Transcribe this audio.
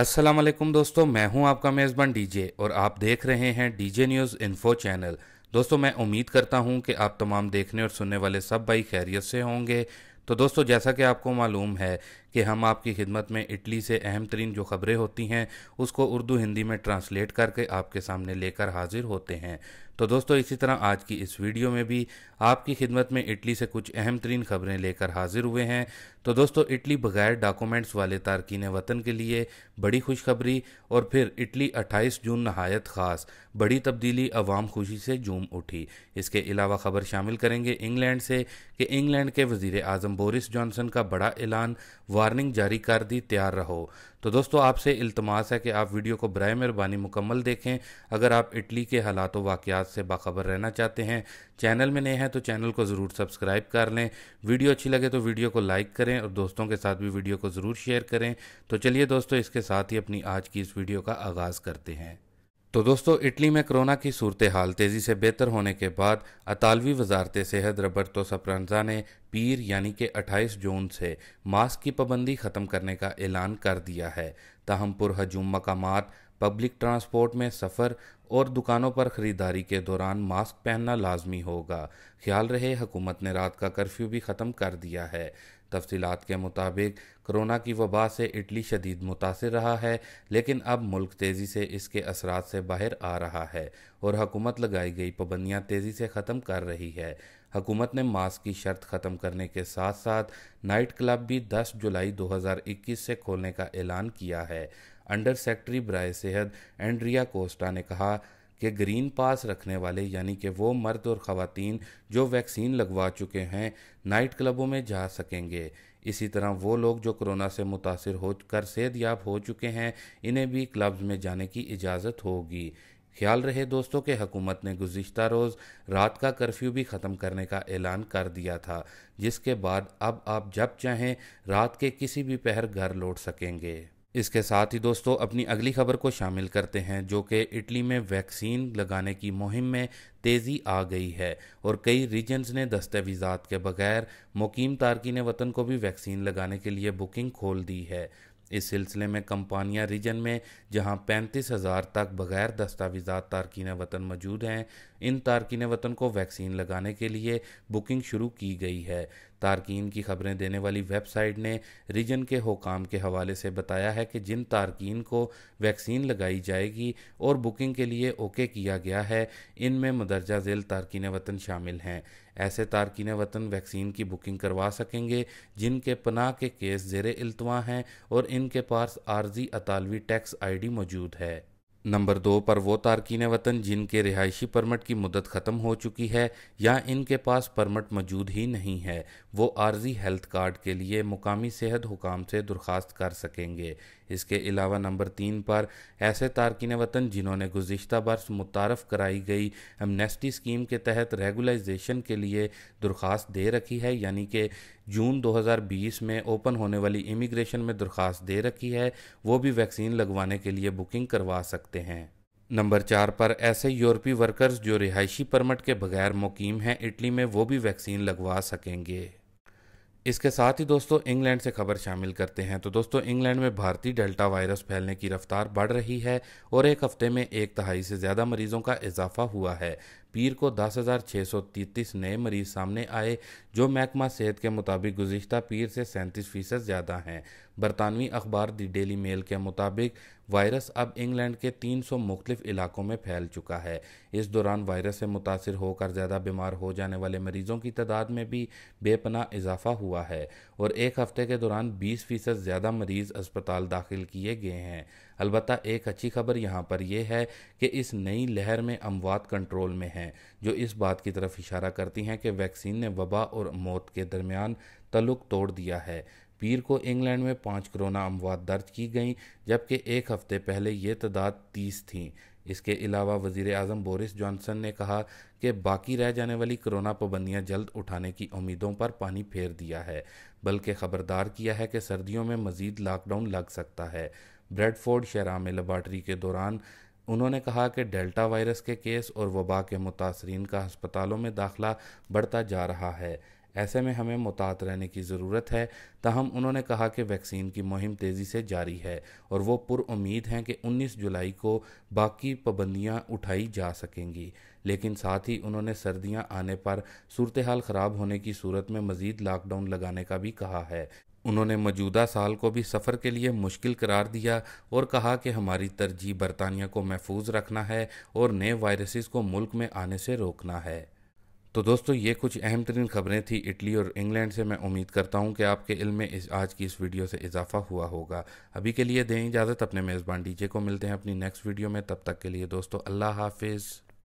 अस्सलाम वालेकुम दोस्तों मैं हूं आपका मेज़बान डीजे और आप देख रहे हैं डीजे न्यूज़ इन्फो चैनल दोस्तों मैं उम्मीद करता हूं कि आप तमाम देखने और सुनने वाले सब भाई खैरियत से होंगे तो दोस्तों जैसा कि आपको मालूम है कि हम आपकी खिदमत में इटली से अहम तरीन जो खबरें होती हैं उसको उर्दू हिंदी में ट्रांसलेट करके आपके सामने लेकर हाजिर होते हैं तो दोस्तों इसी तरह आज की इस वीडियो में भी आपकी खिदमत में इटली से कुछ अहम तरीन खबरें लेकर हाजिर हुए हैं तो दोस्तों इटली बगैर डॉक्यूमेंट्स वाले तारकिन वतन के लिए बड़ी खुशखबरी और फिर इटली 28 जून नहायत ख़ास बड़ी तब्दीली अवाम खुशी से जूम उठी इसके अलावा खबर शामिल करेंगे इंग्लैंड से कि इंग्लैंड के वजीर अजम बोरिस जॉनसन का बड़ा ऐलान वार्निंग जारी कर दी तैयार रहो तो दोस्तों आपसे इल्तमास है कि आप वीडियो को बरए मेहरबानी मुकम्मल देखें अगर आप इटली के हालात वाकयात से बाखबर रहना चाहते हैं चैनल में नए हैं तो चैनल को ज़रूर सब्सक्राइब कर लें वीडियो अच्छी लगे तो वीडियो को लाइक करें और दोस्तों के साथ भी वीडियो को ज़रूर शेयर करें तो चलिए दोस्तों इसके साथ ही अपनी आज की इस वीडियो का आगाज़ करते हैं तो दोस्तों इटली में कोरोना की सूरत हाल तेज़ी से बेहतर होने के बाद अतालवी वजारत सेहत रबरतो सप्रांजा ने पीर यानी कि 28 जून से मास्क की पाबंदी ख़त्म करने का ऐलान कर दिया है ताहम पुरहजूम मकाम पब्लिक ट्रांसपोर्ट में सफ़र और दुकानों पर ख़रीदारी के दौरान मास्क पहनना लाजमी होगा ख्याल रहे हुकूमत ने रात का कर्फ्यू भी ख़त्म कर दिया है तफसीत के मुताबिक कोरोना की वबा से इटली शदीद मुतासर रहा है लेकिन अब मुल्क तेज़ी से इसके असरा से बाहर आ रहा है और हकूमत लगाई गई पाबंदियाँ तेज़ी से ख़त्म कर रही है हकूमत ने मास्क की शर्त ख़त्म करने के साथ साथ नाइट क्लब भी 10 जुलाई 2021 से खोलने का ऐलान किया है अंडर सेक्रेटरी ब्राय सेहत एंड्रिया कोस्टा ने कहा कि ग्रीन पास रखने वाले यानी कि वो मर्द और ख़वातीन जो वैक्सीन लगवा चुके हैं नाइट क्लबों में जा सकेंगे इसी तरह वो लोग जो कोरोना से मुतासर हो कर याब हो चुके हैं इन्हें भी क्लब्स में जाने की इजाज़त होगी ख्याल रहे दोस्तों के हकूमत ने गुज्त रोज़ रात का कर्फ्यू भी ख़त्म करने का ऐलान कर दिया था जिसके बाद अब आप जब चाहें रात के किसी भी पहर घर लौट सकेंगे इसके साथ ही दोस्तों अपनी अगली खबर को शामिल करते हैं जो कि इटली में वैक्सीन लगाने की मुहिम में तेज़ी आ गई है और कई रीजन्स ने दस्तावीजा के बगैर मुकीम तारकिन वतन को भी वैक्सीन लगाने के लिए बुकिंग खोल दी है इस सिलसिले में कंपनियां रीजन में जहां पैंतीस हज़ार तक बगैर दस्तावीज़ा तारकिन वतन मौजूद हैं इन तारकिन वतन को वैक्सीन लगाने के लिए बुकिंग शुरू की गई है तारकिन की खबरें देने वाली वेबसाइट ने रीजन के हुकाम के हवाले से बताया है कि जिन तारकिन को वैक्सीन लगाई जाएगी और बुकिंग के लिए ओके किया गया है इनमें मदरजा झेल तारकिन वतन शामिल हैं ऐसे तारकिन वतन वैक्सीन की बुकिंग करवा सकेंगे जिनके पनाह के केस जेर अल्तवा हैं और इनके पास आर्जी अतालवी टैक्स आईडी मौजूद है नंबर दो पर वो तारकिन वतन जिनके रिहायशी परमट की मदद ख़त्म हो चुकी है या इनके पास परमट मौजूद ही नहीं है वो आर्जी हेल्थ कार्ड के लिए मुकामी सेहत हुकाम से दरख्वास्त कर सकेंगे इसके अलावा नंबर तीन पर ऐसे तारकिन वतन जिन्होंने गुज्त बरस मुतारफ़ कराई गई एमनेस्टी स्कीम के तहत रेगुलाइजेशन के लिए दरख्वास्त दे रखी है यानी कि जून 2020 में ओपन होने वाली इमिग्रेशन में दरख्वास्त दे रखी है वो भी वैक्सीन लगवाने के लिए बुकिंग करवा सकते हैं नंबर चार पर ऐसे यूरोपी वर्कर्स जो रिहायशी परमट के बगैर मुकीम हैं इटली में वो भी वैक्सीन लगवा सकेंगे इसके साथ ही दोस्तों इंग्लैंड से खबर शामिल करते हैं तो दोस्तों इंग्लैंड में भारतीय डेल्टा वायरस फैलने की रफ्तार बढ़ रही है और एक हफ्ते में एक तिहाई से ज़्यादा मरीजों का इजाफा हुआ है पीर को दस नए मरीज सामने आए जो महकमा सेहत के मुताबिक गुजशत पीर से सैंतीस फीसद ज़्यादा हैं बरतानवी अखबार दी डेली मेल के मुताबिक वायरस अब इंग्लैंड के 300 मुख्तफ इलाकों में फैल चुका है इस दौरान वायरस से मुतासर होकर ज़्यादा बीमार हो जाने वाले मरीजों की तादाद में भी बेपना इजाफा हुआ है और एक हफ्ते के दौरान बीस फीसद ज़्यादा मरीज अस्पताल दाखिल किए गए हैं अलबत् एक अच्छी खबर यहाँ पर यह है कि इस नई लहर में अमवात कंट्रोल में हैं जो इस बात की तरफ इशारा करती हैं कि वैक्सीन ने वबा और मौत के दरमियान तलुक तोड़ दिया है पीर को इंग्लैंड में पाँच कोरोना अमवात दर्ज की गई जबकि एक हफ्ते पहले ये तादाद तीस थीं इसके अलावा वजीर अजम बोरिस जॉनसन ने कहा कि बाकी रह जाने वाली कोरोना पाबंदियां जल्द उठाने की उम्मीदों पर पानी फेर दिया है बल्कि खबरदार किया है कि सर्दियों में मजीद लॉकडाउन लग सकता है ब्रेडफोर्ड ब्रेडफोर्डशरा में लेबार्ट्री के दौरान उन्होंने कहा कि डेल्टा वायरस के केस और वबा के मुतासरी का हस्पतालों में दाखिला बढ़ता जा रहा है ऐसे में हमें मुतात रहने की ज़रूरत है ताहम उन्होंने कहा कि वैक्सीन की मुहिम तेज़ी से जारी है और वो पुरुद हैं कि 19 जुलाई को बाकी पाबंदियाँ उठाई जा सकेंगी लेकिन साथ ही उन्होंने सर्दियाँ आने पर सूरत हाल ख़राब होने की सूरत में मज़ीद लॉकडाउन लगाने का भी कहा है उन्होंने मौजूदा साल को भी सफ़र के लिए मुश्किल करार दिया और कहा कि हमारी तरजीह बरतानिया को महफूज रखना है और नए वायरसेस को मुल्क में आने से रोकना है तो दोस्तों ये कुछ अहम तरीन खबरें थी इटली और इंग्लैंड से मैं उम्मीद करता हूँ कि आपके इल्म में इस आज की इस वीडियो से इजाफा हुआ होगा अभी के लिए दें इजाज़त अपने मेज़बान डीजे को मिलते हैं अपनी नेक्स्ट वीडियो में तब तक के लिए दोस्तों अल्लाह हाफिज़